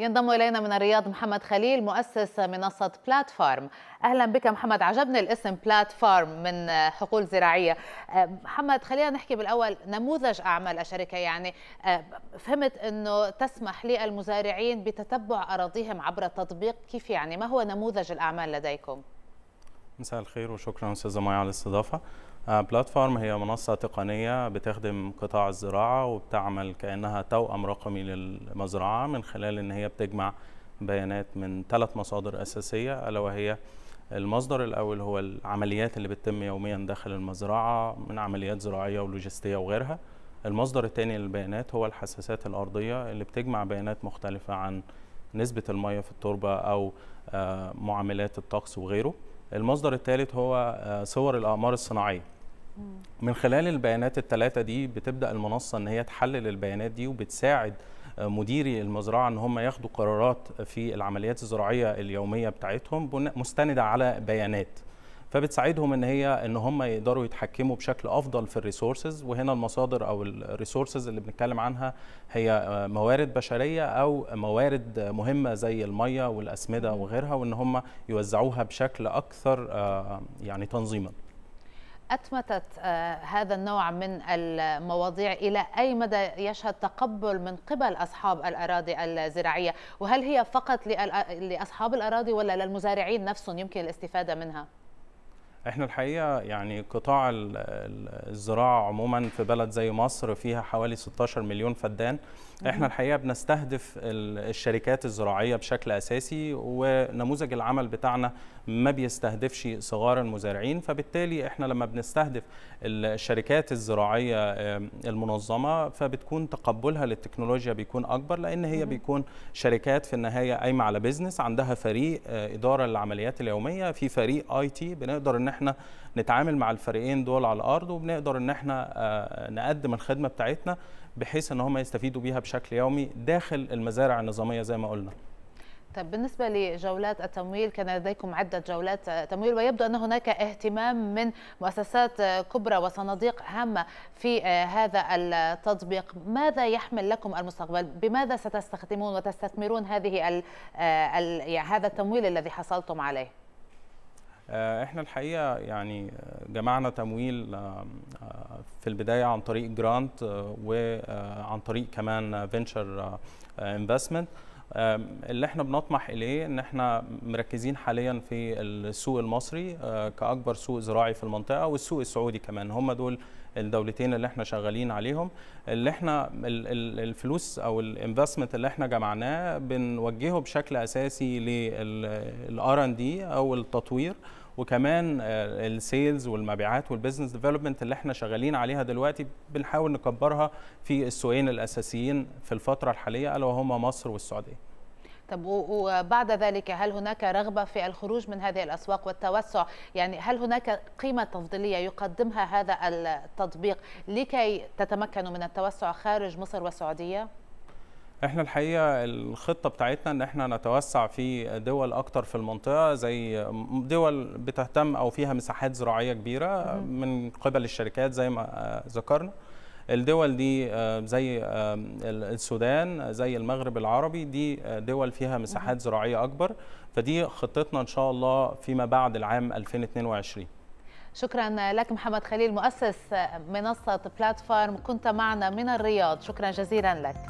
ينضم الينا من الرياض محمد خليل مؤسس منصه بلاتفورم اهلا بك محمد عجبني الاسم بلاتفورم من حقول زراعيه أه، محمد خلينا نحكي بالاول نموذج اعمال الشركه يعني أه، فهمت انه تسمح للمزارعين بتتبع اراضيهم عبر تطبيق كيف يعني ما هو نموذج الاعمال لديكم مساء الخير وشكرا استاذ مايا على الاستضافه آه، بلاتفورم هي منصه تقنيه بتخدم قطاع الزراعه وبتعمل كانها توأم رقمي للمزرعه من خلال ان هي بتجمع بيانات من ثلاث مصادر اساسيه الا وهي المصدر الاول هو العمليات اللي بتتم يوميا داخل المزرعه من عمليات زراعيه ولوجستيه وغيرها المصدر الثاني للبيانات هو الحساسات الارضيه اللي بتجمع بيانات مختلفه عن نسبه الميه في التربه او آه، معاملات الطقس وغيره المصدر الثالث هو آه، صور الاقمار الصناعيه من خلال البيانات الثلاثه دي بتبدا المنصه ان هي تحلل البيانات دي وبتساعد آه، مديري المزرعه ان هم ياخدوا قرارات في العمليات الزراعيه اليوميه بتاعتهم مستنده على بيانات فبتساعدهم ان هي ان هم يقدروا يتحكموا بشكل افضل في الريسورسز وهنا المصادر او الريسورسز اللي بنتكلم عنها هي آه، موارد بشريه او موارد مهمه زي الميه والاسمده وغيرها وان هم يوزعوها بشكل اكثر آه، يعني تنظيما أتمتت آه، هذا النوع من المواضيع إلى أي مدى يشهد تقبل من قبل أصحاب الأراضي الزراعية وهل هي فقط لأصحاب الأراضي ولا للمزارعين نفسهم يمكن الاستفادة منها؟ احنا الحقيقه يعني قطاع الزراعه عموما في بلد زي مصر فيها حوالي 16 مليون فدان احنا الحقيقه بنستهدف الشركات الزراعيه بشكل اساسي ونموذج العمل بتاعنا ما بيستهدفش صغار المزارعين فبالتالي احنا لما بنستهدف الشركات الزراعيه المنظمه فبتكون تقبلها للتكنولوجيا بيكون اكبر لان هي بيكون شركات في النهايه قايمه على بيزنس عندها فريق آه، اداره للعمليات اليوميه في فريق اي تي بنقدر ان احنا نتعامل مع الفريقين دول على الارض وبنقدر ان احنا آه، نقدم الخدمه بتاعتنا بحيث ان هم يستفيدوا بيها بشكل يومي داخل المزارع النظاميه زي ما قلنا طيب بالنسبة لجولات التمويل كان لديكم عدة جولات تمويل ويبدو أن هناك اهتمام من مؤسسات آه، كبرى وصناديق هامة في آه، هذا التطبيق ماذا يحمل لكم المستقبل بماذا ستستخدمون وتستثمرون هذه يعني هذا التمويل الذي حصلتم عليه آه، احنا الحقيقه يعني جمعنا تمويل آه، في البدايه عن طريق جرانت آه، وعن طريق كمان فينشر انفستمنت اللي احنا بنطمح اليه ان احنا مركزين حاليا في السوق المصري كاكبر سوق زراعي في المنطقه والسوق السعودي كمان هم دول الدولتين اللي احنا شغالين عليهم اللي احنا الفلوس او الانفستمنت اللي احنا جمعناه بنوجهه بشكل اساسي للار ان دي او التطوير وكمان آه، السيلز والمبيعات والبزنس ديفلوبمنت اللي احنا شغالين عليها دلوقتي بنحاول نكبرها في السوقين الاساسيين في الفتره الحاليه الا وهما مصر والسعوديه طب وبعد ذلك هل هناك رغبة في الخروج من هذه الأسواق والتوسع يعني هل هناك قيمة تفضيلية يقدمها هذا التطبيق لكي تتمكنوا من التوسع خارج مصر والسعودية؟ احنا الحقيقه الخطه بتاعتنا ان احنا نتوسع في دول اكتر في المنطقه زي دول بتهتم او فيها مساحات زراعيه كبيره من قبل الشركات زي ما ذكرنا الدول دي آه، زي آه، السودان زي المغرب العربي دي آه، دول فيها مساحات زراعيه اكبر فدي خطتنا ان شاء الله فيما بعد العام 2022 شكرا لك محمد خليل مؤسس منصة بلاتفورم كنت معنا من الرياض شكرا جزيلا لك